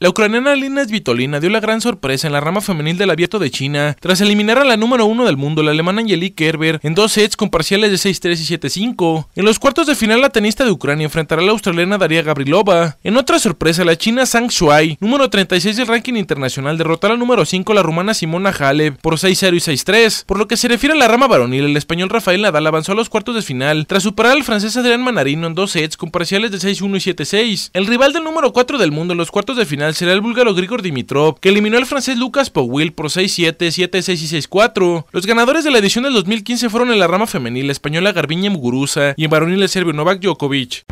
La ucraniana Lina Svitolina dio la gran sorpresa en la rama femenil del abierto de China, tras eliminar a la número uno del mundo, la alemana Angelique Kerber, en dos sets con parciales de 6-3 y 7-5. En los cuartos de final, la tenista de Ucrania enfrentará a la australiana Daria Gabrilova. En otra sorpresa, la china Sang Shuai, número 36 del ranking internacional, derrotó a la número 5, la rumana Simona Halep, por 6-0 y 6-3. Por lo que se refiere a la rama varonil, el español Rafael Nadal avanzó a los cuartos de final, tras superar al francés Adrián Manarino en dos sets con parciales de 6-1 y 7-6. El rival del número 4 del mundo en los cuartos de final, será el búlgaro Grigor Dimitrov, que eliminó al francés Lucas Powell por 6-7, 7-6 y 6-4. Los ganadores de la edición del 2015 fueron en la rama femenil la española Garbiñe Muguruza y en varonil el serbio Novak Djokovic.